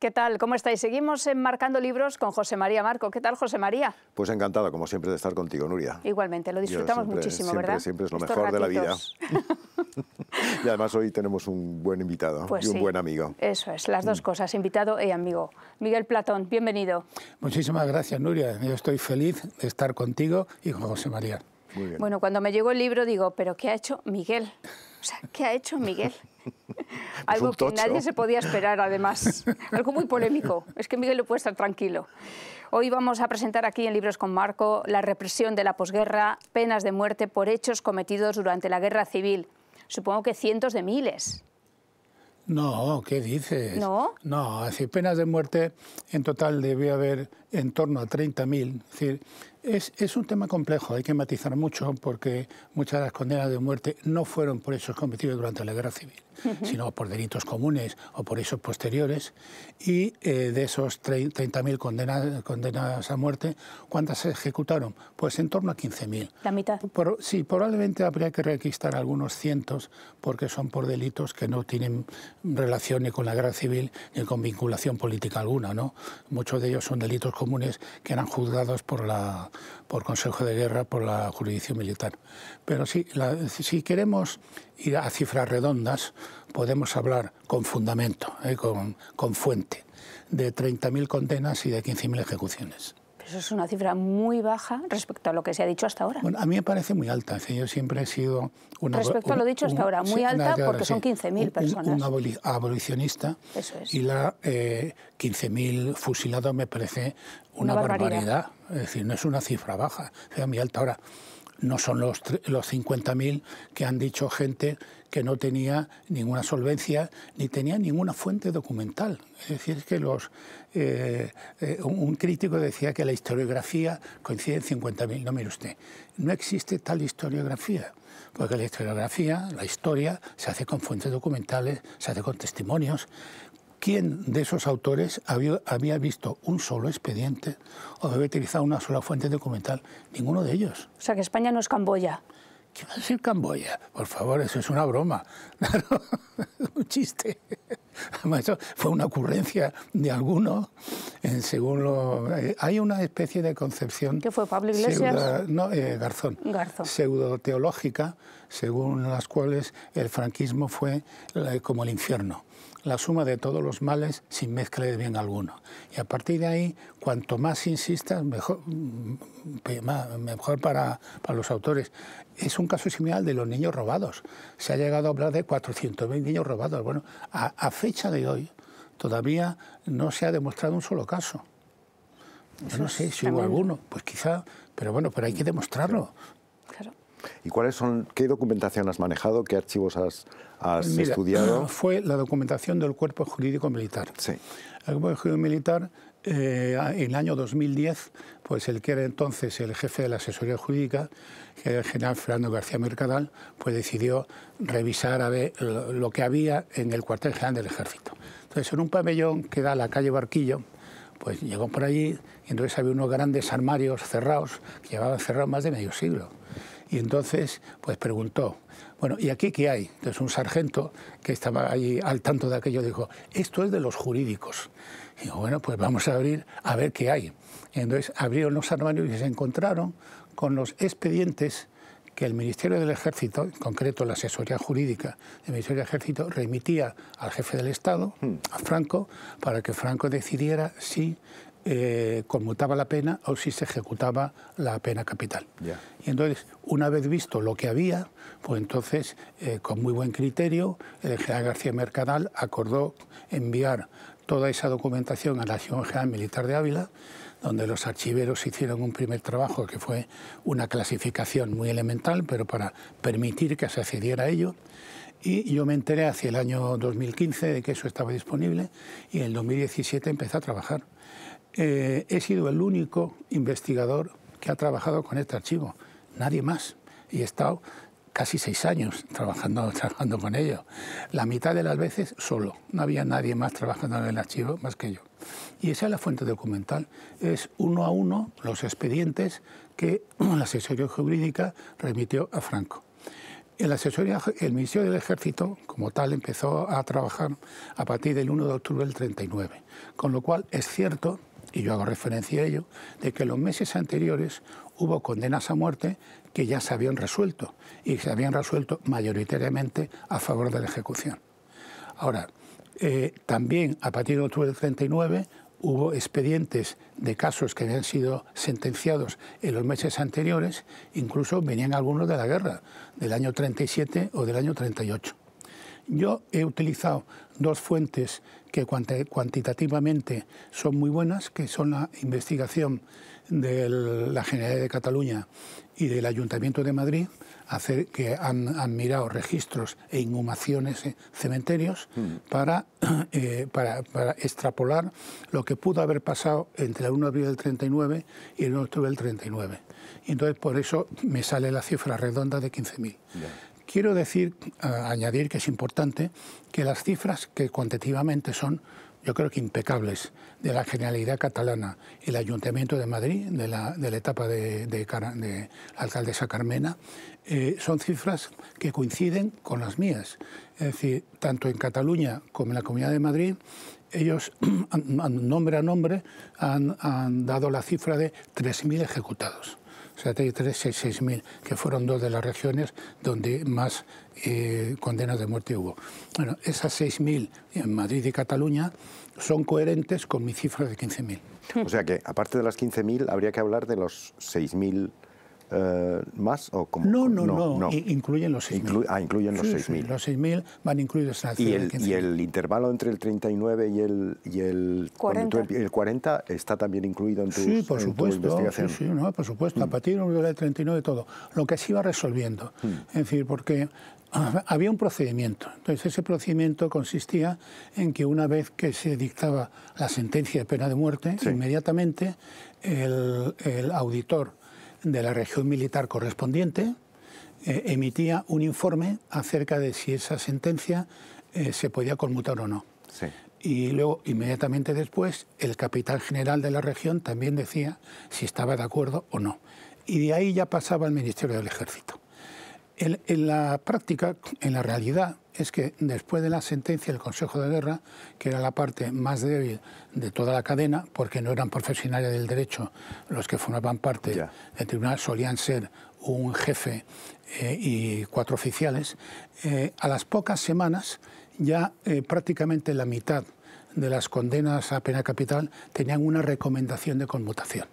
¿Qué tal? ¿Cómo estáis? Seguimos enmarcando libros con José María Marco. ¿Qué tal, José María? Pues encantado, como siempre, de estar contigo, Nuria. Igualmente, lo disfrutamos muchísimo, ¿verdad? Siempre es lo mejor de la vida. y además hoy tenemos un buen invitado pues y un buen amigo. Eso es, las dos mm. cosas, invitado y amigo. Miguel Platón, bienvenido. Muchísimas gracias, Nuria. Yo estoy feliz de estar contigo y con José María. Bueno, cuando me llegó el libro digo, ¿pero qué ha hecho Miguel? O sea, ¿qué ha hecho Miguel? Pues Algo que nadie se podía esperar, además. Algo muy polémico. Es que Miguel lo puede estar tranquilo. Hoy vamos a presentar aquí en Libros con Marco la represión de la posguerra, penas de muerte por hechos cometidos durante la guerra civil. Supongo que cientos de miles. No, ¿qué dices? No. No, es decir, penas de muerte en total debe haber en torno a 30.000. Es decir, es, un tema complejo, hay que matizar mucho porque muchas de las condenas de muerte no fueron por hechos cometidos durante la guerra civil, sino por delitos comunes o por hechos posteriores. Y eh, de esos 30.000 condenadas a muerte, ¿cuántas se ejecutaron? Pues en torno a 15.000. La mitad. sí, probablemente habría que requistar algunos cientos porque son por delitos que no tienen relación ni con la guerra civil ni con vinculación política alguna. ¿no? Muchos de ellos son delitos comunes que eran juzgados por la por Consejo de Guerra, por la jurisdicción militar. Pero si queremos ir a cifras redondas, podemos hablar con fundamento, eh, con, con fuente, de 30.000 condenas y de 15.000 ejecuciones. Eso es una cifra muy baja respecto a lo que se ha dicho hasta ahora. Bueno, a mí me parece muy alta. yo siempre he sido una... Respecto a lo dicho hasta ahora, muy alta porque son 15.000 personas. Un, abolicionista y la eh, 15.000 fusilados me parece una, barbaridad. Es decir, no es una cifra baja, sea muy alta. Ahora, no son los, los 50.000 que han dicho gente que no tenía ninguna solvencia ni tenía ninguna fuente documental. Es decir, que los, eh, eh, un crítico decía que la historiografía coincide en 50.000. No, mire usted, no existe tal historiografía, porque la historiografía, la historia, se hace con fuentes documentales, se hace con testimonios, ¿Quién de esos autores había, había visto un solo expediente o había utilizado una sola fuente documental? Ninguno de ellos. O sea que España no es Camboya. ¿Qué va a decir Camboya? Por favor, eso es una broma. un chiste. Además, fue una ocurrencia de alguno. En según lo, eh, hay una especie de concepción. ¿Qué fue Pablo Iglesias? no, eh, Garzón. Garzón. Pseudoteológica, según las cuales el franquismo fue eh, como el infierno la suma de todos los males sin mezcla de bien alguno. Y a partir de ahí, cuanto más insistas, mejor, mm, mejor para, los autores. Es un caso similar de los niños robados. Se ha llegado a hablar de 420 niños robados. Bueno, a, fecha de hoy todavía no se ha demostrado un solo caso. no sé si hubo alguno, pues quizá, pero bueno, pero hay que demostrarlo. Claro. ¿Y cuáles son, qué documentación has manejado, qué archivos has, estudiado? Fue la documentación del cuerpo jurídico militar. Sí. El cuerpo jurídico militar, eh, en el año 2010, pues el que era entonces el jefe de la asesoría jurídica, que era el general Fernando García Mercadal, pues decidió revisar a ver lo que había en el cuartel general del ejército. Entonces, en un pabellón que da la calle Barquillo, pues llegó por allí y entonces había unos grandes armarios cerrados que llevaban cerrados más de medio siglo. Y entonces, pues preguntó, bueno, ¿y aquí qué hay? Entonces un sargento que estaba ahí al tanto de aquello dijo, esto es de los jurídicos. Y bueno, pues vamos a abrir a ver qué hay. entonces abrieron los armarios y se encontraron con los expedientes que el Ministerio del Ejército, en concreto la asesoría jurídica del Ministerio del Ejército, remitía al jefe del Estado, hmm. a Franco, para que Franco decidiera si eh, conmutaba la pena o si se ejecutaba la pena capital. Y entonces, una vez visto lo que había, pues entonces, eh, con muy buen criterio, el general García Mercadal acordó enviar toda esa documentación a la Acción General Militar de Ávila, donde los archiveros hicieron un primer trabajo que fue una clasificación muy elemental, pero para permitir que se accediera a ello. Y yo me enteré hacia el año 2015 de que eso estaba disponible y en el 2017 empecé a trabajar. Eh, he sido el único investigador que ha trabajado con este archivo, nadie más. Y he estado casi seis años trabajando, trabajando con ello. La mitad de las veces solo, no había nadie más trabajando en el archivo más que yo. Y esa es la fuente documental, es uno a uno los expedientes que la asesoría jurídica remitió a Franco. El, asesoría, el Ministerio del Ejército, como tal, empezó a trabajar a partir del 1 de octubre del 39, con lo cual es cierto y yo hago referencia a ello, de que en los meses anteriores hubo condenas a muerte que ya se habían resuelto y se habían resuelto mayoritariamente a favor de la ejecución. Ahora, eh, también a partir de octubre del 39 hubo expedientes de casos que habían sido sentenciados en los meses anteriores, incluso venían algunos de la guerra, del año 37 o del año 38. Yo he utilizado dos fuentes que cuantitativamente son muy buenas, que son la investigación de la Generalidad de Cataluña y del Ayuntamiento de Madrid, hacer, que han, mirado registros e inhumaciones en cementerios mm. eh, para, para, extrapolar lo que pudo haber pasado entre el 1 de abril del 39 y el 1 de octubre del 39. Y entonces por eso me sale la cifra redonda de 15.000. Quiero decir, añadir que es importante que las cifras que cuantitativamente son yo creo que impecables, de la Generalidad catalana. y El Ayuntamiento de Madrid, de la, etapa de, de, alcaldesa Carmena, eh, son cifras que coinciden con las mías. Es decir, tanto en Cataluña como en la Comunidad de Madrid, ellos, nombre a nombre, han dado la cifra de 3.000 ejecutados. 73, 6.000, que fueron dos de las regiones donde más eh, condenas de muerte hubo. Bueno, esas 6.000 en Madrid y Cataluña son coherentes con mi cifra de 15.000. O sea que, aparte de las 15.000, habría que hablar de los 6.000 eh, más o como no no no, incluyen los 6.000. ah, incluyen los 6.000. Sí, los 6.000 van incluidos y el, intervalo entre el 39 y el y el 40, está también incluido en, sí, por supuesto, Sí, por supuesto, a partir del 39 todo, lo que se iba resolviendo. Mm. Es decir, porque ah, había un procedimiento. Entonces, ese procedimiento consistía en que una vez que se dictaba la sentencia de pena de muerte, inmediatamente el, auditor de la región militar correspondiente eh, emitía un informe acerca de si esa sentencia eh, se podía conmutar o no. Y luego, inmediatamente después, el capitán general de la región también decía si estaba de acuerdo o no. Y de ahí ya pasaba al Ministerio del Ejército. En, la práctica, en la realidad, es que después de la sentencia del Consejo de Guerra, que era la parte más débil de toda la cadena, porque no eran profesionales del derecho los que formaban parte del tribunal, solían ser un jefe eh, y cuatro oficiales, eh, a las pocas semanas ya eh, prácticamente la mitad de las condenas a pena capital tenían una recomendación de conmutación,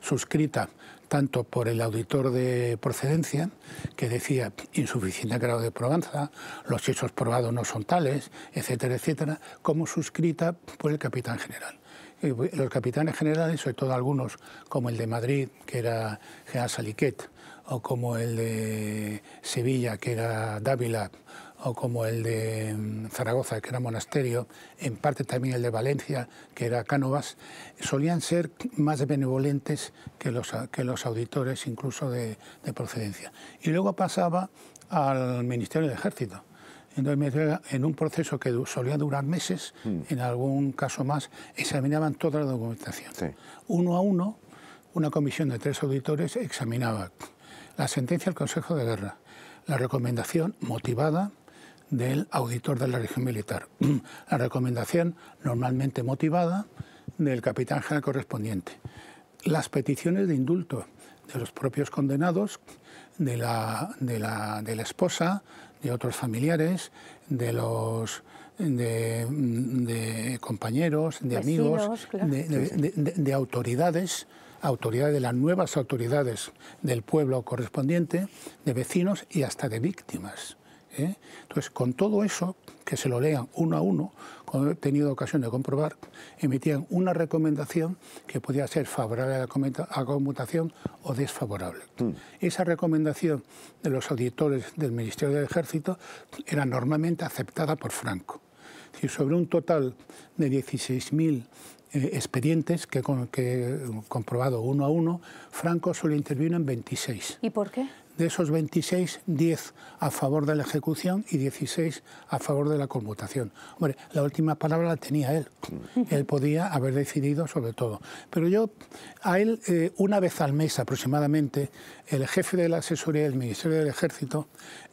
suscrita tanto por el auditor de procedencia, que decía insuficiente grado de probanza, los hechos probados no son tales, etcétera, etcétera, como suscrita por el capitán general los capitanes generales, sobre todo algunos, como el de Madrid, que era General Saliquet, o como el de Sevilla, que era Dávila, o como el de mm, Zaragoza, que era monasterio, en parte también el de Valencia, que era Cánovas, solían ser más benevolentes que los, que los auditores incluso de, procedencia. Y luego pasaba al Ministerio del Ejército. Entonces, en un proceso que solía durar meses, mm. en algún caso más, examinaban toda la documentación. Uno a uno, una comisión de tres auditores examinaba la sentencia del Consejo de Guerra, la recomendación motivada del auditor de la región militar. La recomendación normalmente motivada del capitán general correspondiente. Las peticiones de indulto de los propios condenados, de la, de esposa, de otros familiares, de los de, compañeros, de amigos, de, autoridades, autoridades, de las nuevas autoridades del pueblo correspondiente, de vecinos y hasta de víctimas. ¿eh? Entonces, con todo eso, que se lo lean uno a uno, como he tenido ocasión de comprobar, emitían una recomendación que podía ser favorable a la conmutación o desfavorable. Mm. Esa recomendación de los auditores del Ministerio del Ejército era normalmente aceptada por Franco. Y sobre un total de 16.000 eh, expedientes que, he eh, comprobado uno a uno, Franco solo intervino en 26. ¿Y por qué? De esos 26, 10 a favor de la ejecución y 16 a favor de la conmutación. Hombre, la última palabra la tenía él. Mm. Él podía haber decidido sobre todo. Pero yo, a él, eh, una vez al mes aproximadamente, el jefe de la asesoría del Ministerio del Ejército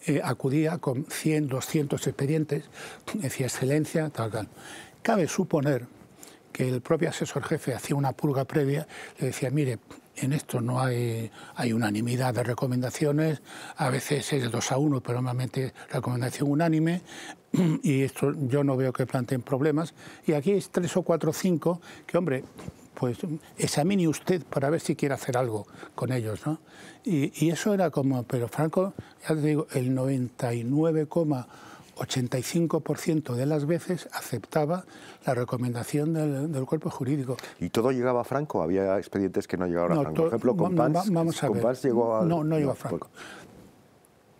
eh, acudía con 100, 200 expedientes, decía excelencia, tal, tal. Cabe suponer que el propio asesor jefe hacía una purga previa, le decía, mire, en esto no hay, unanimidad de recomendaciones, a veces es 2 a 1, pero normalmente recomendación unánime, y esto yo no veo que planteen problemas. Y aquí es tres o cuatro o 5, que hombre, pues examine usted para ver si quiere hacer algo con ellos, ¿no? Y, eso era como, pero Franco, ya te digo, el 99, 85% de las veces aceptaba la recomendación del, cuerpo jurídico. ¿Y todo llegaba a Franco? ¿Había expedientes que no llegaban a Franco? Por ejemplo, con vamos a ver. No, no llegó a Franco.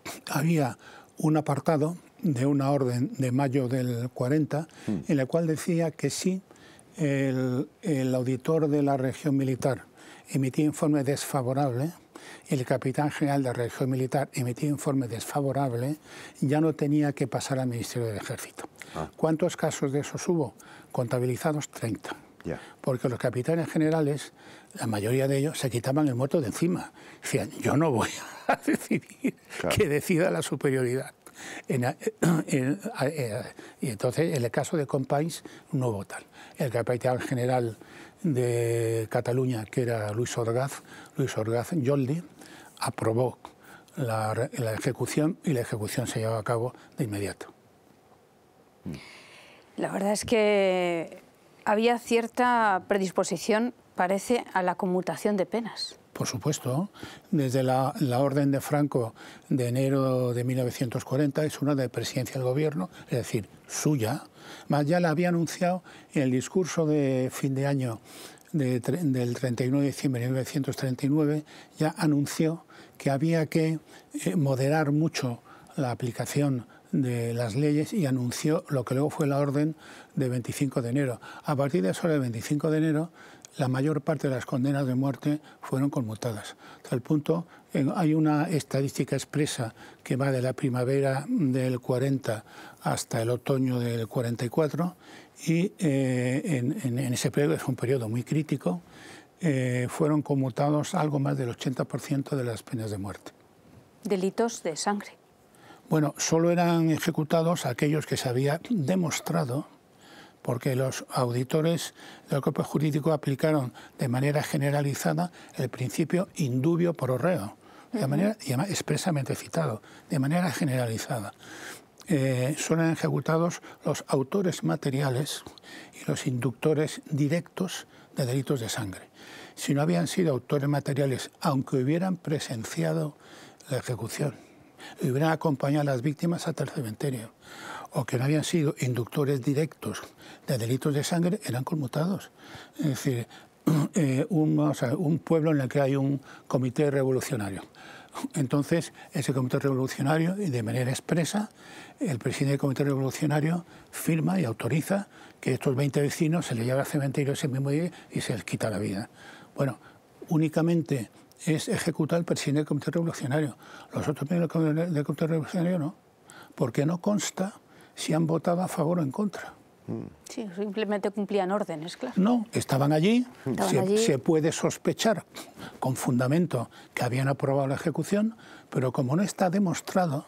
Pues- Había un apartado de una orden de mayo del 40 mm. en la cual decía que si el, el auditor de la región militar emitía informe desfavorable el capitán general de la región militar emitía informe desfavorable, ya no tenía que pasar al Ministerio del Ejército. Ah. ¿Cuántos casos de esos hubo? Contabilizados 30. Porque los capitanes generales, la mayoría de ellos, se quitaban el moto de encima. Decían, yo no voy a decidir que decida la superioridad. Eh, eh, eh, y entonces, en el caso de Compains, no tal El capitán general de Cataluña, que era Luis Orgaz, Luis Orgaz Yoldi, aprobó la, la ejecución y la ejecución se llevó a cabo de inmediato. La verdad es que había cierta predisposición, parece, a la conmutación de penas por supuesto. Desde la, orden de Franco de enero de 1940 es una de presidencia del gobierno, es decir, suya. Más ya la había anunciado en el discurso de fin de año del 31 de diciembre de 1939, ya anunció que había que eh, moderar mucho la aplicación de las leyes y anunció lo que luego fue la orden de 25 de enero. A partir de eso, el 25 de enero, la mayor parte de las condenas de muerte fueron conmutadas. Tal punto, hay una estadística expresa que va de la primavera del 40 hasta el otoño del 44 y eh, en, ese periodo, es un periodo muy crítico, eh, fueron conmutados algo más del 80% de las penas de muerte. Delitos de sangre. Bueno, solo eran ejecutados aquellos que se había demostrado porque los auditores del cuerpo jurídico aplicaron de manera generalizada el principio indubio por reo, de manera, expresamente citado, de manera generalizada. Eh, son ejecutados los autores materiales y los inductores directos de delitos de sangre. Si no habían sido autores materiales, aunque hubieran presenciado la ejecución, hubieran acompañado a las víctimas hasta el cementerio, o que no habían sido inductores directos de delitos de sangre eran conmutados. Es decir, eh, un, pueblo en el que hay un comité revolucionario. Entonces, ese comité revolucionario, y de manera expresa, el presidente del comité revolucionario firma y autoriza que estos 20 vecinos se les lleve al cementerio ese mismo día y se les quita la vida. Bueno, únicamente es ejecutar el presidente del comité revolucionario. Los otros miembros del comité revolucionario no, porque no consta si han votado a favor o en contra. Mm. Sí, simplemente cumplían órdenes, claro. No, estaban allí, se, puede sospechar con fundamento que habían aprobado la ejecución, pero como no está demostrado,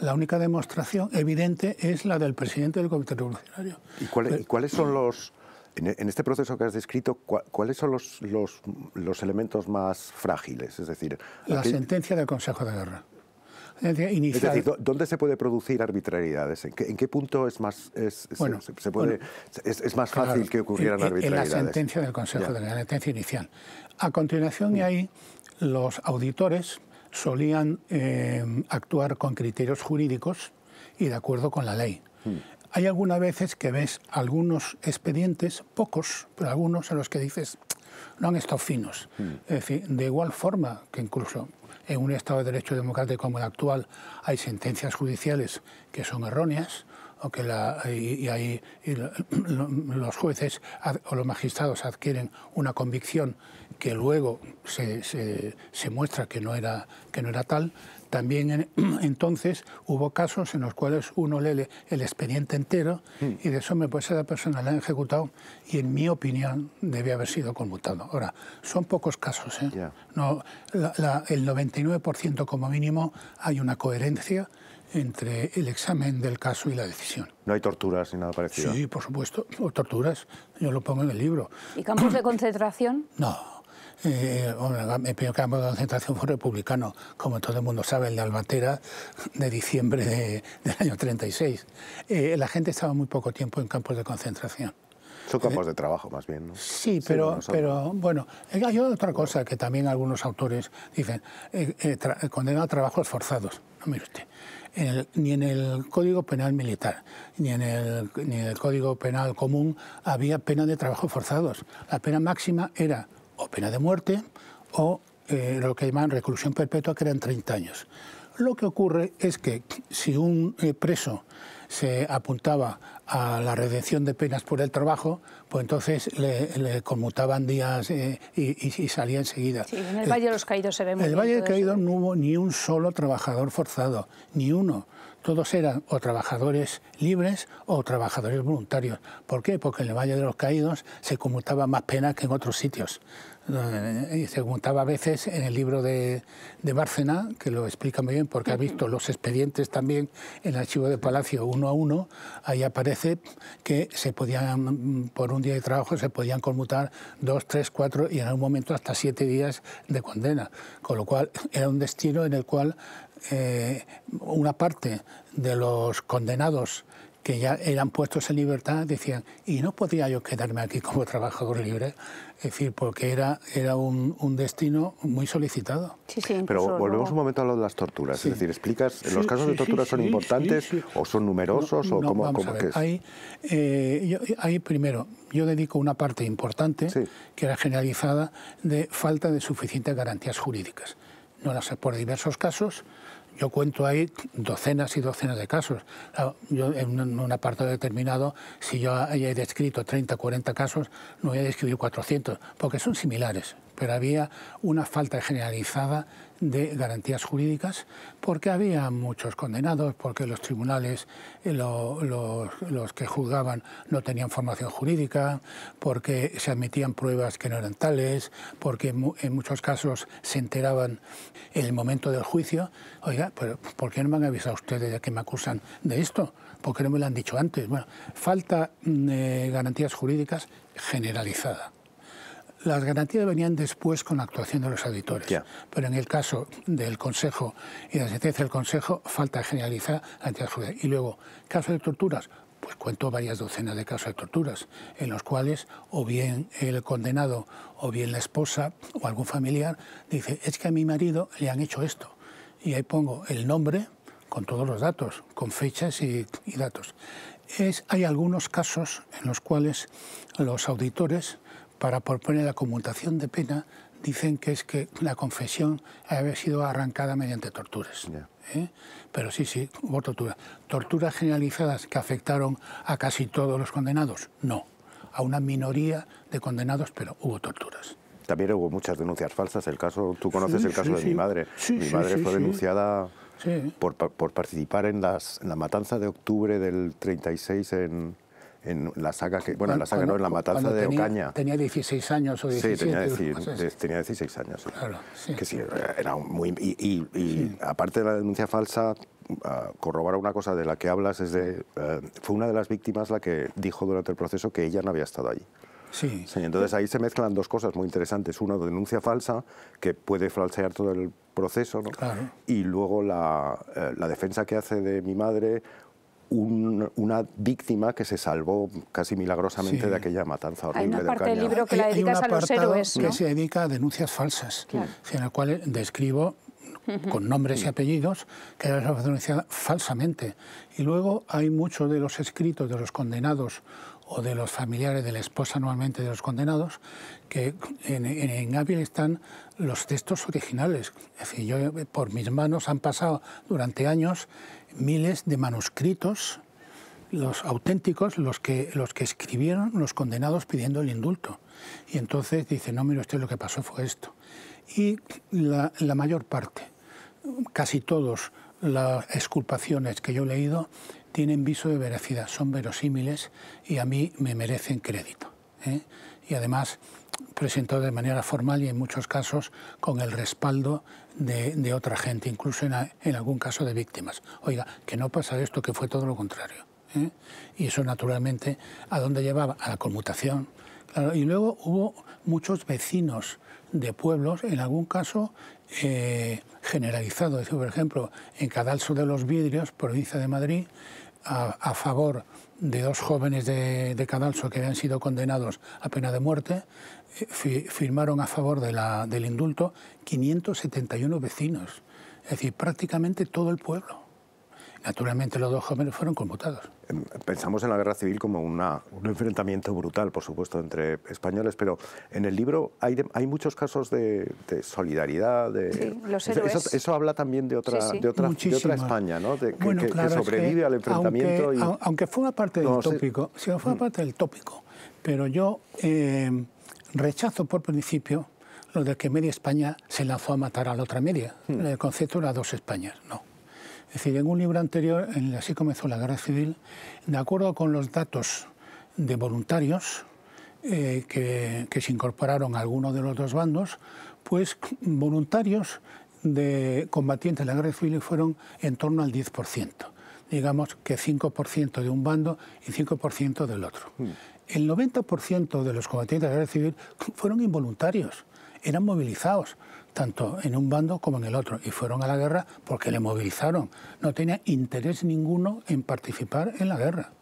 la única demostración evidente es la del presidente del Comité Revolucionario. ¿Y, cuáles son los, en, este proceso que has descrito, cuáles son los, los, los elementos más frágiles? Es decir, la sentencia del Consejo de Guerra. Es decir, ¿dónde se puede producir arbitrariedades? ¿En qué, punto es más, más fácil que ocurrieran arbitrariedades? En la sentencia del Consejo, de la sentencia inicial. A continuación, mm. y ahí los auditores solían eh, actuar con criterios jurídicos y de acuerdo con la ley. Mm. Hay algunas veces que ves algunos expedientes, pocos, pero algunos en los que dices, no han estado finos. Mm. Es decir, de igual forma que incluso en un Estado de Derecho democrático como el actual hay sentencias judiciales que son erróneas, o que y, los jueces o los magistrados adquieren una convicción que luego se, muestra que no era, que no era tal, también entonces hubo casos en los cuales uno lee el expediente entero y de eso me puede ser la persona la ha ejecutado y en mi opinión debe haber sido conmutado. Ahora, son pocos casos. ¿eh? No, el 99% como mínimo hay una coherencia entre el examen del caso y la decisión. No hay torturas ni nada parecido. Sí, por supuesto, torturas, yo lo pongo en el libro. ¿Y campos de concentración? No eh, bueno, el primer campo de concentración fue republicano, como todo el mundo sabe, el de Albatera, de diciembre de, del año 36. Eh, la gente estaba muy poco tiempo en campos de concentración. Son campos eh, de trabajo, más bien, ¿no? Sí, pero, pero bueno, eh, hay otra cosa que también algunos autores dicen, eh, a trabajos forzados. No, mire usted, ni en el Código Penal Militar, ni en, el, ni en el Código Penal Común había pena de trabajos forzados. La pena máxima era o pena de muerte o eh, lo que llaman reclusión perpetua, que eran 30 años. Lo que ocurre es que si un eh, preso se apuntaba a la redención de penas por el trabajo, pues entonces le, conmutaban días eh, y, salía enseguida. en el Valle de los Caídos se ve muy En el Valle de los Caídos no hubo ni un solo trabajador forzado, ni uno todos eran o trabajadores libres o trabajadores voluntarios. ¿Por qué? Porque en el Valle de los Caídos se conmutaba más pena que en otros sitios. Eh, y se conmutaba a veces en el libro de, de, Bárcena, que lo explica muy bien porque ha visto los expedientes también en el archivo de Palacio uno a uno, ahí aparece que se podían, por un día de trabajo, se podían conmutar dos, tres, cuatro y en algún momento hasta siete días de condena. Con lo cual era un destino en el cual eh, una parte de los condenados que ya eran puestos en libertad decían, ¿y no podía yo quedarme aquí como trabajador libre? Es decir, porque era, era un, destino muy solicitado. Pero volvemos un momento a lo de las torturas. Es decir, explicas, ¿los casos de tortura son importantes o son numerosos? o no, Ahí, primero, yo dedico una parte importante, que era generalizada, de falta de suficientes garantías jurídicas. No las por diversos casos, yo cuento ahí docenas y docenas de casos. en un apartado determinado, si yo haya descrito 30, 40 casos, no voy a describir 400, porque son similares pero había una falta generalizada de garantías jurídicas porque había muchos condenados, porque los tribunales, eh, los, que juzgaban no tenían formación jurídica, porque se admitían pruebas que no eran tales, porque en muchos casos se enteraban en el momento del juicio, oiga, pero ¿por qué no me han avisado ustedes de que me acusan de esto? ¿Por qué no me lo han dicho antes? Bueno, falta de mm, eh, garantías jurídicas generalizada. Las garantías venían después con la actuación de los auditores. Pero en el caso del Consejo y de la sentencia del Consejo, falta generalizar ante la juez. Y luego, caso de torturas, pues cuento varias docenas de casos de torturas, en los cuales o bien el condenado, o bien la esposa, o algún familiar, dice, es que a mi marido le han hecho esto. Y ahí pongo el nombre con todos los datos, con fechas y, datos. hay algunos casos en los cuales los auditores para proponer la conmutación de pena, dicen que es que la confesión había sido arrancada mediante torturas. ¿eh? Pero sí, sí, hubo torturas. ¿Torturas generalizadas que afectaron a casi todos los condenados? No, a una minoría de condenados, pero hubo torturas. También hubo muchas denuncias falsas. El caso, tú conoces el caso de mi madre. mi madre fue denunciada por, participar en, las, en la matanza de octubre del 36 en, en la saga, que, bueno, en la saga no, en la matanza de tenía, Ocaña. Tenía 16 años o 17. Sí, tenía, 16, tenía 16 años. Claro, sí. Que sí, era muy... Y, aparte de la denuncia falsa, Uh, una cosa de la que hablas, es de, eh, fue una de las víctimas la que dijo durante el proceso que ella no había estado allí. Sí. Entonces ahí se mezclan dos cosas muy interesantes. Una denuncia falsa, que puede falsear todo el proceso, claro. y luego la, eh, la defensa que hace de mi madre una víctima que se salvó casi milagrosamente de aquella matanza horrible. Hay una parte del libro que la dedicas a los héroes. que se dedica a denuncias falsas, en el cual describo con nombres y mm. apellidos, que era denuncias falsamente. Y luego hay muchos de los escritos de los condenados o de los familiares de la esposa normalmente de los condenados, que en, en, están los textos originales. Es decir, yo, eh, por mis manos han pasado durante años miles de manuscritos, los auténticos, los que, los que escribieron los condenados pidiendo el indulto. Y entonces dice, no, mire usted, lo que pasó fue esto. Y la, mayor parte, casi todos las exculpaciones que yo he leído, tienen viso de veracidad, son verosímiles y a mí me merecen crédito. ¿eh? Y además presentado de manera formal y en muchos casos con el respaldo de, otra gente, incluso en, algún caso de víctimas. Oiga, que no pasa esto, que fue todo lo contrario. ¿eh? Y eso naturalmente, ¿a dónde llevaba? A la conmutación. y luego hubo muchos vecinos de pueblos, en algún caso eh, generalizado. por ejemplo, en Cadalso de los Vidrios, provincia de Madrid, a, favor de dos jóvenes de, Cadalso que habían sido condenados a pena de muerte, firmaron a favor de la, del indulto 571 vecinos, es decir, prácticamente todo el pueblo. Naturalmente los dos jóvenes fueron conmutados. Em, pensamos en la guerra civil como un enfrentamiento brutal, por supuesto, entre españoles, pero en el libro hay, hay muchos casos de, solidaridad. De, Eso, eso, habla también de otra, De, otra de España, ¿no? que, sobrevive al enfrentamiento. Aunque, fue una parte del tópico, fue una mm. parte del tópico, pero yo... Eh, rechazo por principio lo de que media España se lanzó a matar a la otra media. Hmm. El concepto era dos Españas, no. Es decir, en un libro anterior, en Así comenzó la guerra civil, de acuerdo con los datos de voluntarios eh, que, se incorporaron a alguno de los dos bandos, pues voluntarios de combatientes de la guerra civil fueron en torno al 10%. Digamos que 5% de un bando y 5% del otro. Hmm el 90% de los combatientes de la guerra civil fueron involuntarios, eran movilizados, tanto en un bando como en el otro, y fueron a la guerra porque le movilizaron, no tenía interés ninguno en participar en la guerra.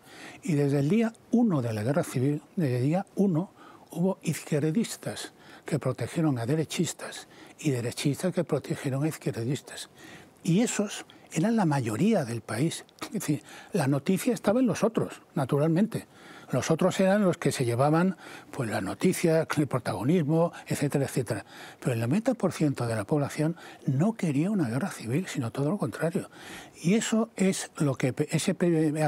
Y desde el día 1 de la guerra civil, desde el día 1, hubo izquierdistas que protegieron a derechistas y derechistas que protegieron a izquierdistas. Y esos eran la mayoría del país. Es decir, la noticia estaba en los otros, naturalmente. Los otros eran los que se llevaban pues, las noticias, el protagonismo, etcétera, etcétera. Pero el 90% de la población no quería una guerra civil, sino todo lo contrario. Y eso es lo que esa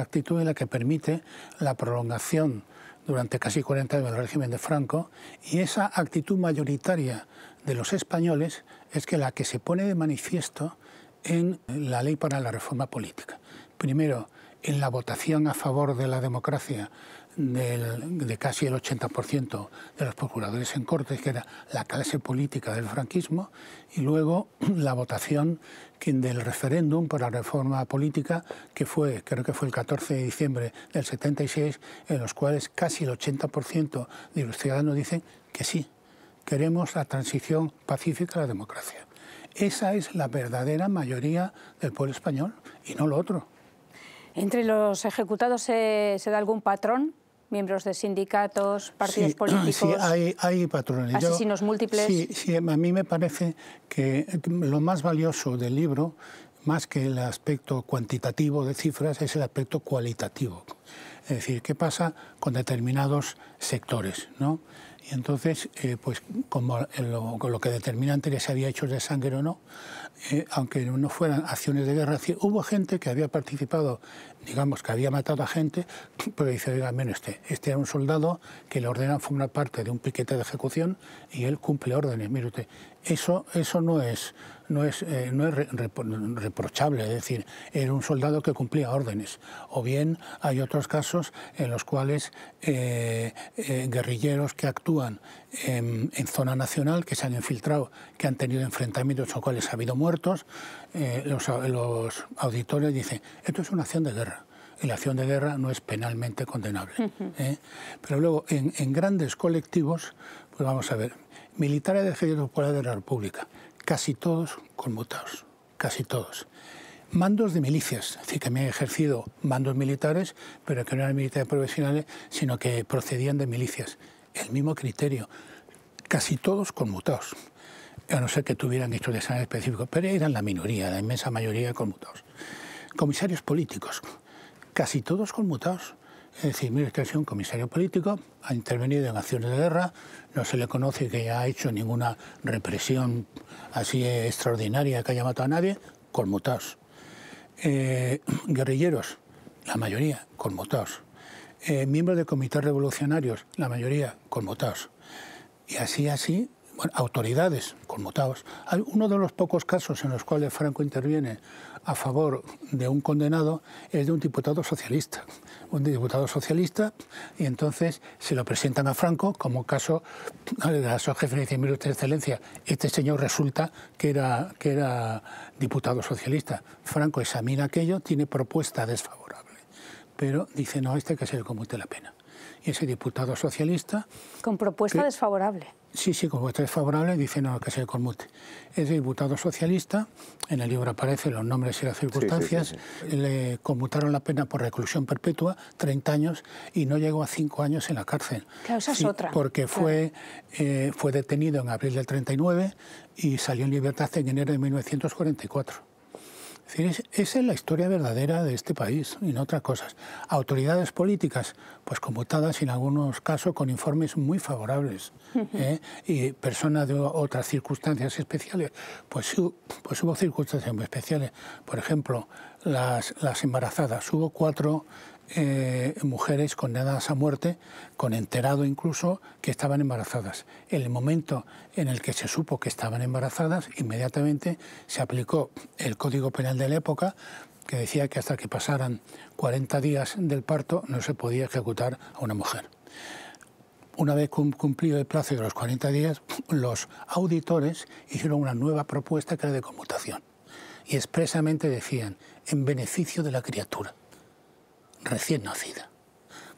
actitud es la que permite la prolongación durante casi 40 años del régimen de Franco y esa actitud mayoritaria de los españoles es que la que se pone de manifiesto en la ley para la reforma política. Primero, en la votación a favor de la democracia de casi el 80% de los procuradores en Cortes, que era la clase política del franquismo, y luego la votación del referéndum por la reforma política, que fue, creo que fue el 14 de diciembre del 76, en los cuales casi el 80% de los ciudadanos dicen que sí, queremos la transición pacífica a la democracia. Esa es la verdadera mayoría del pueblo español y no lo otro. ¿Entre los ejecutados se da algún patrón miembros de sindicatos, partidos políticos. hay, hay patrones. Asesinos múltiples. Sí, a mí me parece que lo más valioso del libro, más que el aspecto cuantitativo de cifras, es el aspecto cualitativo. Es decir, qué pasa con determinados sectores, ¿no? Y entonces, eh, pues como lo, lo que determina antes que se había hecho de sangre o no, eh, aunque no fueran acciones de guerra, hubo gente que había participado, digamos, que había matado a gente, pero dice, oiga, menos este, este era un soldado que le ordenan formar parte de un piquete de ejecución y él cumple órdenes, mire usted, eso, eso no es, no es, eh, es reprochable, es decir, era un soldado que cumplía órdenes. O bien hay otros casos en los cuales eh, guerrilleros que actúan en, zona nacional que se han infiltrado, que han tenido enfrentamientos o los cuales ha habido muertos, eh, los, auditores dicen, esto es una acción de guerra. Y la acción de guerra no es penalmente condenable. ¿eh? Pero luego, en, grandes colectivos, pues vamos a ver, militares de Ejército Popular de la República, casi todos conmutados, casi todos. Mandos de milicias, es decir, que me han ejercido mandos militares, pero que no eran militares profesionales, sino que procedían de milicias el mismo criterio, casi todos conmutados, a no ser que tuvieran hechos de específicos, pero eran la minoría, la inmensa mayoría conmutados. Comisarios políticos, casi todos conmutados. Es decir, mire, este sido un comisario político, ha intervenido en acciones de guerra, no se le conoce que haya hecho ninguna represión así extraordinaria que haya matado a nadie, conmutados. Eh, guerrilleros, la mayoría, conmutados. Eh, miembros de comités revolucionarios, la mayoría conmutados. Y así, así, bueno, autoridades conmutados. uno de los pocos casos en los cuales Franco interviene a favor de un condenado es de un diputado socialista. Un diputado socialista, y entonces se lo presentan a Franco como caso de la jefe de mire usted, excelencia, este señor resulta que era, que era diputado socialista. Franco examina aquello, tiene propuesta desfavorable pero dice, no, este que se le conmute la pena. Y ese diputado socialista... Con propuesta desfavorable. Sí, sí, con propuesta desfavorable, dice, no, que se le conmute. Ese diputado socialista, en el libro aparecen los nombres y las circunstancias, le conmutaron la pena por reclusión perpetua, 30 años, y no llegó a 5 años en la cárcel. Claro, esa es otra. Porque fue, eh, fue detenido en abril del 39 y salió en libertad en enero de 1944 esa es la historia verdadera de este país y no otras cosas. Autoridades políticas, pues conmutadas en algunos casos con informes muy favorables. ¿eh? Y personas de otras circunstancias especiales, pues, pues hubo circunstancias muy especiales. Por ejemplo, las, las embarazadas. Hubo cuatro eh, mujeres condenadas a muerte, con enterado incluso que estaban embarazadas. En el momento en el que se supo que estaban embarazadas, inmediatamente se aplicó el Código Penal de la época que decía que hasta que pasaran 40 días del parto no se podía ejecutar a una mujer. Una vez cumplido el plazo de los 40 días, los auditores hicieron una nueva propuesta que era de conmutación y expresamente decían en beneficio de la criatura recién nacida,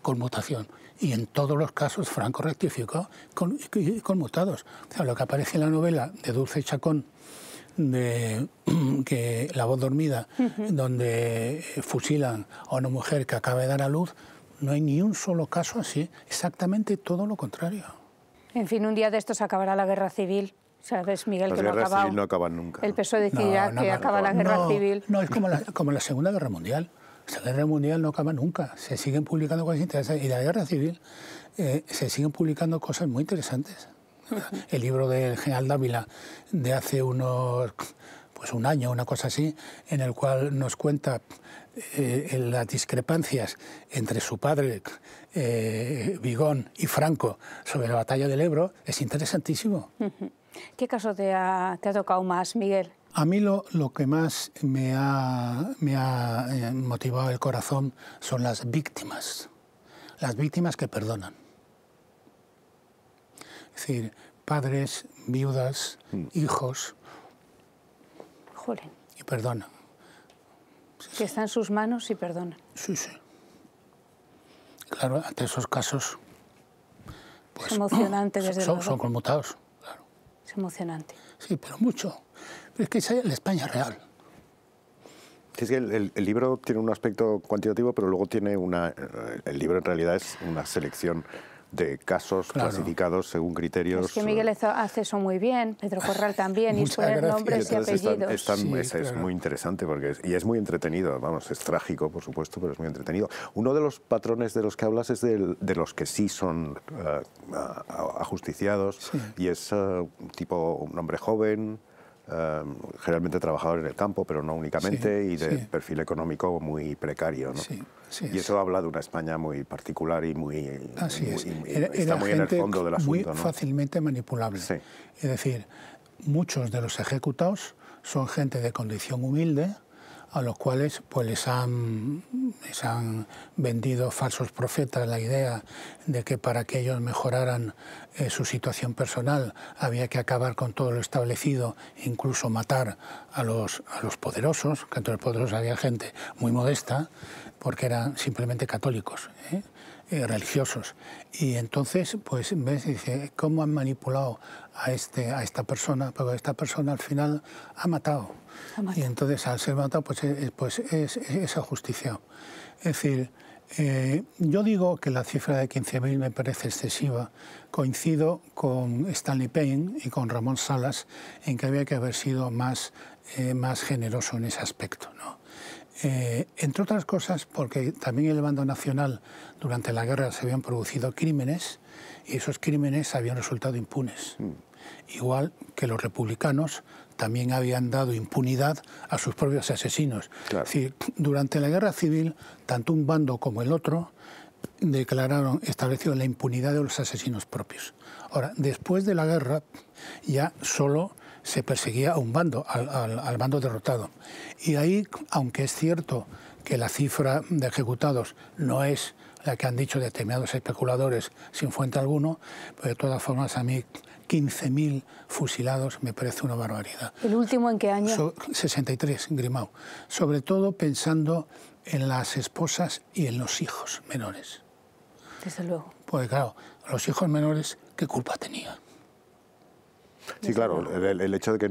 con mutación. Y en todos los casos Franco rectificó con, mutados. O sea, lo que aparece en la novela de Dulce y Chacón, de que La voz dormida, donde eh, fusilan a una mujer que acaba de dar a luz, no hay ni un solo caso así, exactamente todo lo contrario. En fin, un día de estos acabará la guerra civil. Sabes, Miguel, que no acaba no nunca. El PSOE decía que acaba la guerra civil. No, es como como la Segunda Guerra Mundial. La guerra mundial no acaba nunca, se siguen publicando cosas interesantes. Y la guerra civil eh, se siguen publicando cosas muy interesantes. El libro del general Dávila de hace unos, pues un año, una cosa así, en el cual nos cuenta eh, las discrepancias entre su padre, eh, Vigón y Franco, sobre la batalla del Ebro, es interesantísimo. ¿Qué caso te ha tocado más, Miguel? A mí lo, que más me ha, eh, motivado el corazón son las víctimas, las víctimas que perdonan. Es decir, padres, viudas, mm. hijos. Y perdonan. que está en sus manos y perdonan. Sí, sí. Claro, ante esos casos. Pues, es emocionante desde luego. Son conmutados, claro. Es emocionante. Sí, pero mucho. Es que es la España real. Es que el, libro tiene un aspecto cuantitativo, pero luego tiene una... Eh, el libro en realidad es una selección de casos clasificados según criterios... Es que Miguel eh, hace eso muy bien, Pedro Corral también, y sus nombres y, apellidos. es, muy interesante porque y es muy entretenido, vamos, es trágico, por supuesto, pero es muy entretenido. Uno de los patrones de los que hablas es de los que sí son eh, ajusticiados, y es tipo un hombre joven, Em, generalmente trabajador en el campo, pero no únicamente, y de perfil económico muy precario. ¿no? y eso habla de una España muy particular y muy... fácilmente manipulable. Es decir, muchos de los ejecutados son gente de condición humilde, a los cuales pues les han, han vendido falsos profetas la idea de que para que ellos mejoraran eh, su situación personal había que acabar con todo lo establecido, incluso matar a los, a los poderosos, que entre los poderosos había gente muy modesta, porque eran simplemente católicos. ¿eh? Eh, religiosos. Y entonces, pues, ves, dice, ¿cómo han manipulado a, este, a esta persona? Porque esta persona al final ha matado. Y entonces, al ser matado, pues, es, pues, es, es justicia Es decir, eh, yo digo que la cifra de 15.000 me parece excesiva. Coincido con Stanley Payne y con Ramón Salas en que había que haber sido más, eh, más generoso en ese aspecto. ¿no? Eh, entre otras cosas, porque también en el bando nacional durante la guerra se habían producido crímenes y esos crímenes habían resultado impunes. Mm. Igual que los republicanos también habían dado impunidad a sus propios asesinos. Es decir, durante la guerra civil, tanto un bando como el otro declararon, establecieron la impunidad de los asesinos propios. Ahora, después de la guerra, ya solo se perseguía a un bando, al, bando derrotado. Y ahí, aunque es cierto que la cifra de ejecutados no es la que han dicho determinados especuladores sin fuente alguno, pues de todas formas a mí 15.000 fusilados me parece una barbaridad. ¿El último en qué año? 63, Grimau. Sobre todo pensando en las esposas y en los hijos menores. Desde luego. Pues claro, los hijos menores, ¿qué culpa tenían? Sí, claro, el, hecho de que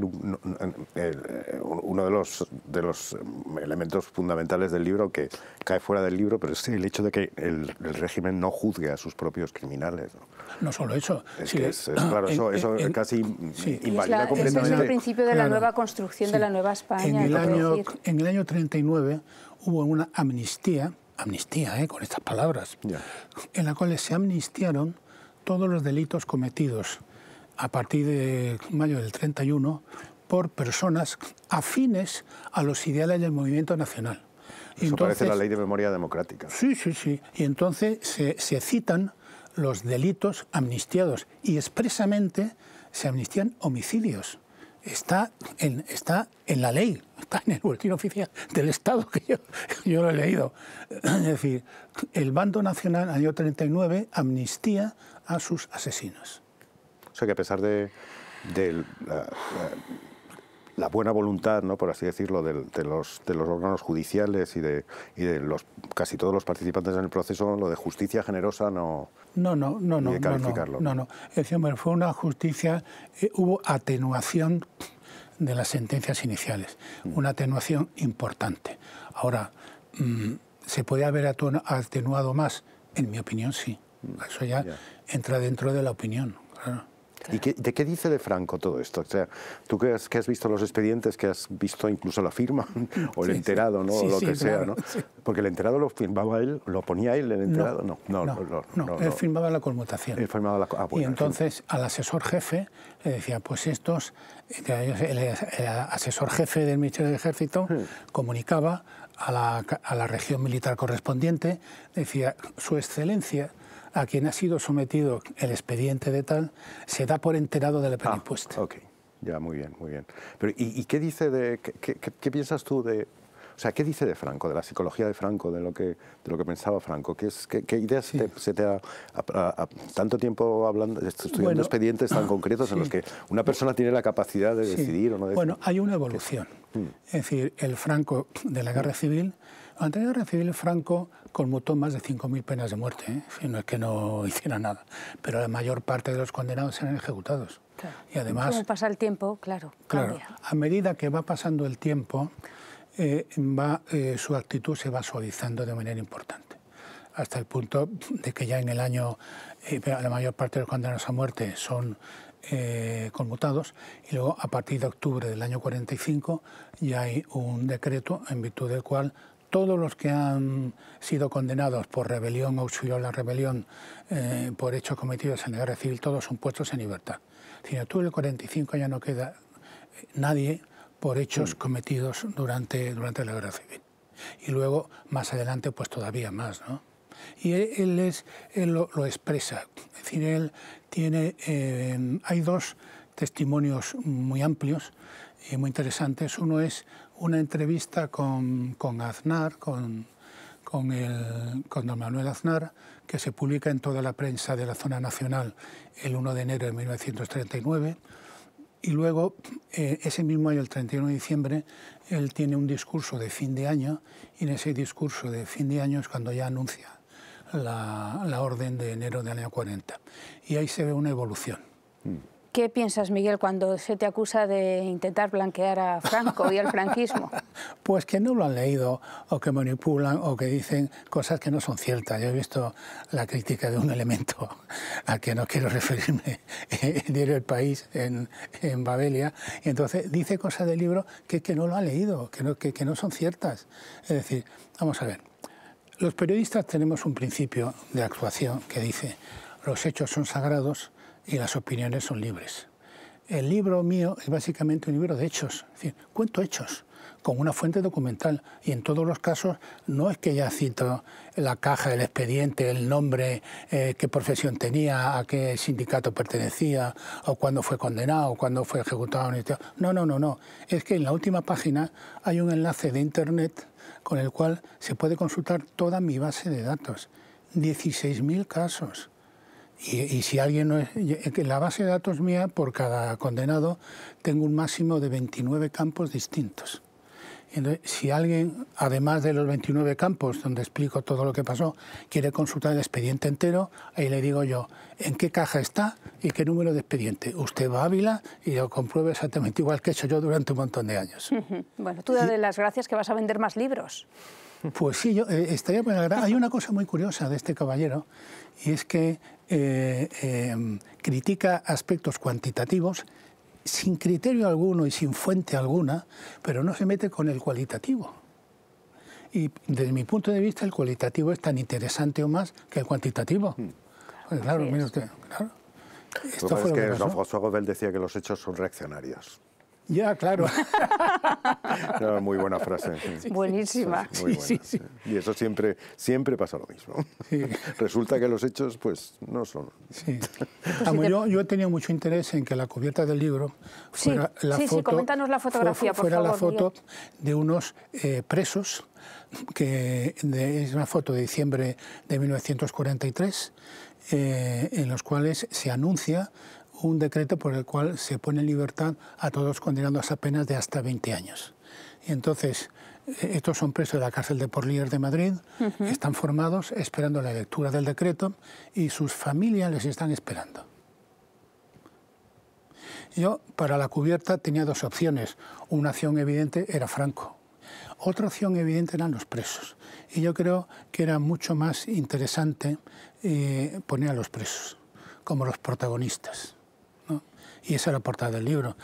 uno de los, de los elementos fundamentales del libro, que cae fuera del libro, pero es el hecho de que el, régimen no juzgue a sus propios criminales. No, solo eso. Es que eh, es, claro, eso, casi invalida completamente. Es el principio de la nueva construcción de la nueva España. En el, año, 39 hubo una amnistía, amnistía, eh, con estas palabras, en la cual se amnistiaron todos los delitos cometidos a partir de mayo del 31 por personas afines a los ideales del movimiento nacional. Eso la ley de memoria democrática. Sí, sí, sí. Y entonces se, citan los delitos amnistiados y expresamente se amnistían homicidios. Está en, está en la ley, está en el boletín oficial del Estado, que yo, yo lo he leído. Es decir, el bando nacional, año 39, amnistía a sus asesinos que a pesar de, la, buena voluntad, ¿no? por así decirlo, de, los, de los órganos judiciales y de, los, casi todos los participantes en el proceso, lo de justicia generosa no... No, no, no, no, calificarlo. no, no, no, Es fue una justicia, eh, hubo atenuación de las sentencias iniciales, mm. una atenuación importante. Ahora, mm, ¿se puede haber atenuado más? En mi opinión, sí. Mm, Eso ya entra dentro de la opinión, claro. ¿Y de qué dice de Franco todo esto? O sea, tú que has, que has visto los expedientes, que has visto incluso la firma, o el enterado, ¿no? o lo que sea, Porque el enterado lo firmaba él, lo ponía él, el enterado, no. No, no, él firmaba la conmutación. Él firmaba la, ah, y entonces al asesor jefe le decía, pues estos, el, asesor jefe del Ministerio del Ejército comunicaba a la, a la región militar correspondiente, decía, su excelencia a quien ha sido sometido el expediente de tal se da por enterado de la ah, propuesta Ok, ya, muy bien, muy bien. Pero, ¿y, qué dice de, qué, piensas tú de, o sea, qué dice de Franco, de la psicología de Franco, de lo que, de lo que pensaba Franco? ¿Qué, es, qué, ideas se te ha, tanto tiempo hablando, estudiando expedientes tan concretos en los que una persona tiene la capacidad de decidir o no decidir? Bueno, hay una evolución. Mm. Es decir, el Franco de la Guerra Civil ante el Franco conmutó más de 5.000 penas de muerte, ¿eh? no es que no hiciera nada. Pero la mayor parte de los condenados eran ejecutados. Y además... pasa el tiempo, claro, a medida que va pasando el tiempo, eh, eh, su actitud se va suavizando de manera importante. Hasta el punto de que ya en el año la mayor parte de los condenados a muerte son conmutados y luego a partir de octubre del año 45 ya hay un decreto en virtud del cual todos los que han sido condenados por rebelión, auxilio a la rebelión, eh, por hechos cometidos en la guerra civil, todos son puestos en libertad. Si en octubre del 45 ya no queda eh, nadie por hechos mm. cometidos durante, durante la guerra civil. Y luego, más adelante, pues todavía más, ¿no? Y e, él, lo, expresa. Es decir, él tiene... Eh, hay dos testimonios muy amplios y muy interesantes. Uno es una entrevista con, Aznar, con, don Manuel Aznar, que se publica en toda la prensa de la zona nacional el 1 de enero de 1939. Y luego, eh, ese mismo año, el 31 de diciembre, él tiene un discurso de fin de año y en ese discurso de fin de año es cuando ya anuncia la, la orden de enero del año 40. Y ahí se ve una evolución. Mm. ¿Qué piensas, Miguel, cuando se te acusa de intentar blanquear a Franco y al franquismo? pues que no lo han leído o que manipulan o que dicen cosas que no son ciertas. Yo he visto la crítica de un elemento al que no quiero referirme en El País, en, Babelia, y entonces dice cosas del libro que, que no lo ha leído, que no, que, que no son ciertas. Es decir, vamos a ver, los periodistas tenemos un principio de actuación que dice, los hechos son sagrados, y las opiniones son libres. El libro mío es básicamente un libro de hechos, es decir, cuento hechos con una fuente documental y en todos los casos no es que ya cito la caja, el expediente, el nombre, eh, qué profesión tenía, a qué sindicato pertenecía o cuándo fue condenado, o cuándo fue ejecutado. No, no, no, no. Es que en la última página hay un enlace de Internet con el cual se puede consultar toda mi base de datos. 16.000 casos. Y, si alguien no es. La base de datos mía, por cada condenado, tengo un máximo de 29 campos distintos. Entonces, si alguien, además de los 29 campos donde explico todo lo que pasó, quiere consultar el expediente entero, ahí le digo yo en qué caja está y qué número de expediente. Usted va a Ávila y lo compruebe exactamente igual que he hecho yo durante un montón de años. Bueno, tú dale las gracias que vas a vender más libros. Pues sí, yo eh, estaría Hay una cosa muy curiosa de este caballero y es que eh, em, critica aspectos cuantitativos sin criterio alguno y sin fuente alguna, pero no se mete con el cualitativo. Y desde mi punto de vista, el cualitativo es tan interesante o más que el cuantitativo. Hmm. Pues claro, claro. Esto fue que Jean-François decía que los hechos son reaccionarios. Ya, claro. muy buena frase. Buenísima. y eso siempre, siempre pasa lo mismo. Resulta que los hechos, pues, no son. yo, he tenido mucho interés en que la cubierta del libro fuera la foto. coméntanos la fotografía, fuera la foto de unos eh, presos que es una foto de diciembre de 1943, eh, en los cuales se anuncia un decreto por el cual se pone en libertad a todos condenados a penas de hasta 20 años. Y entonces, eh, estos son presos de la cárcel de Porlier de Madrid, están formados esperando la lectura del decreto y sus familias les están esperando. Yo, para la cubierta, tenía dos opciones. Una acción evidente era Franco. Otra opción evidente eran los presos. Y yo creo que era mucho más interesante eh, poner a los presos como los protagonistas y esa es la portada del libro.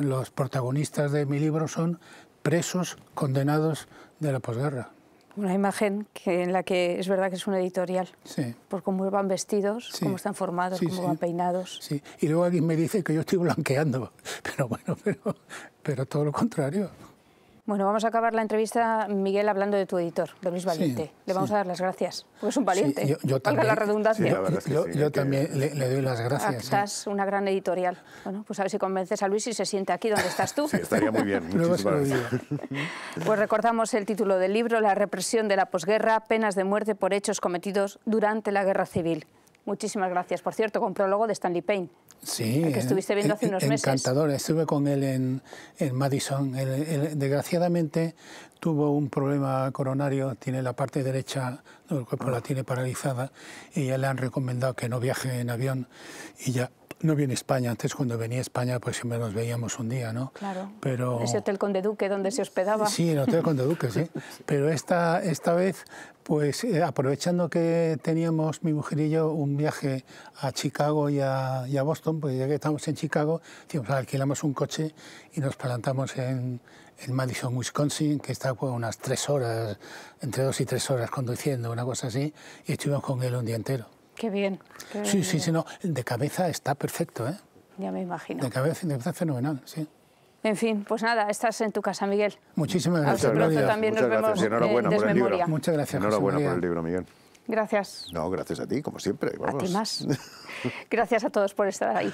los protagonistas de mi libro son presos condenados de la posguerra. Una imagen que, en la que es verdad que es una editorial, sí. por cómo van vestidos, cómo están formados, cómo van peinados. Sí. Y luego alguien me dice que yo estoy blanqueando, pero bueno, pero todo lo contrario. Bueno, vamos a acabar la entrevista, Miguel, hablando de tu editor, de Luis Valiente. le vamos a dar las gracias, porque es un valiente. Sí, yo, también, la redundancia. yo, también le, doy las gracias. Estás ¿eh? una gran editorial. Bueno, pues a ver si convences a Luis y se siente aquí donde estás tú. estaría muy bien. pues recordamos el título del libro, La represión de la posguerra, penas de muerte por hechos cometidos durante la guerra civil. Muchísimas gracias. Por cierto, con prólogo de Stanley Payne. Sí, eh, estuviste viendo hace eh, unos meses. Encantador, estuve con él en, Madison. desgraciadamente tuvo un problema coronario, tiene la parte derecha del cuerpo, la tiene paralizada y ya le han recomendado que no viaje en avión y ya no viene España. Antes cuando venía a España pues siempre nos veíamos un día, ¿no? Claro. Pero... Ese hotel Conde Duque donde se hospedaba. Sí, el hotel Conde Duque, sí. Pero esta, esta vez pues eh, aprovechando que teníamos mi mujer y yo un viaje a Chicago y a, Boston, pues ya que estamos en Chicago, ah, alquilamos un coche y nos plantamos en, en Madison, Wisconsin, que está pues, unas tres horas, entre dos y tres horas conduciendo, una cosa así, y estuvimos con él un día entero. Qué bien. sí, sí, sí, no, de cabeza está perfecto, ¿eh? Ya me imagino. De cabeza, de cabeza fenomenal, sí. En fin, pues nada, estás en tu casa, Miguel. Muchísimas gracias. Muchas gracias. También nos Vemos enhorabuena eh, por el libro. Muchas gracias. Enhorabuena por el libro, Miguel. Gracias. No, gracias a ti, como siempre. A ti más. gracias a todos por estar ahí.